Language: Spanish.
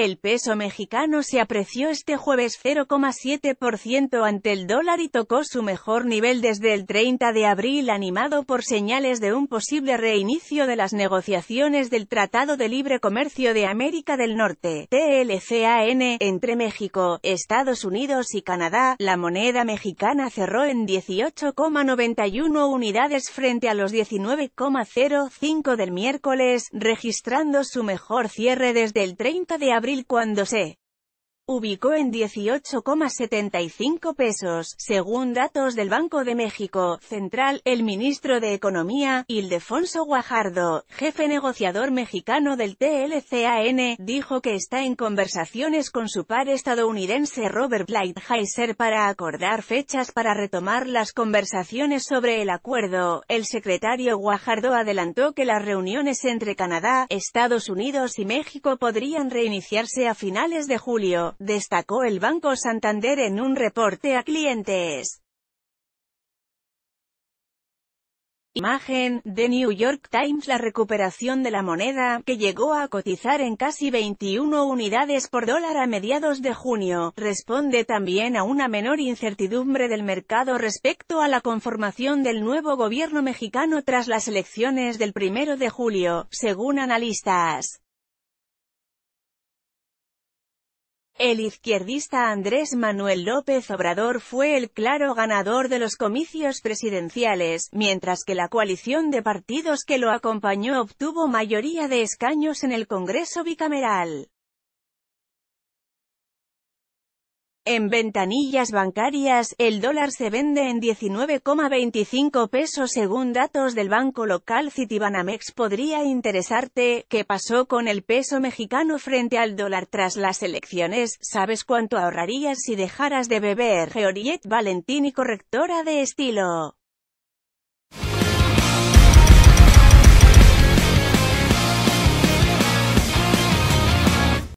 El peso mexicano se apreció este jueves 0,7% ante el dólar y tocó su mejor nivel desde el 30 de abril animado por señales de un posible reinicio de las negociaciones del Tratado de Libre Comercio de América del Norte, TLCAN, entre México, Estados Unidos y Canadá. La moneda mexicana cerró en 18,91 unidades frente a los 19,05 del miércoles, registrando su mejor cierre desde el 30 de abril cuando se ubicó en 18,75 pesos, según datos del Banco de México Central, el ministro de Economía, Ildefonso Guajardo, jefe negociador mexicano del TLCAN, dijo que está en conversaciones con su par estadounidense Robert Lighthizer para acordar fechas para retomar las conversaciones sobre el acuerdo. El secretario Guajardo adelantó que las reuniones entre Canadá, Estados Unidos y México podrían reiniciarse a finales de julio destacó el Banco Santander en un reporte a clientes. Imagen, de New York Times La recuperación de la moneda, que llegó a cotizar en casi 21 unidades por dólar a mediados de junio, responde también a una menor incertidumbre del mercado respecto a la conformación del nuevo gobierno mexicano tras las elecciones del 1 de julio, según analistas. El izquierdista Andrés Manuel López Obrador fue el claro ganador de los comicios presidenciales, mientras que la coalición de partidos que lo acompañó obtuvo mayoría de escaños en el Congreso bicameral. En ventanillas bancarias, el dólar se vende en 19,25 pesos según datos del banco local Citibanamex. Podría interesarte, ¿qué pasó con el peso mexicano frente al dólar tras las elecciones? ¿Sabes cuánto ahorrarías si dejaras de beber? Georgette Valentini, correctora de estilo.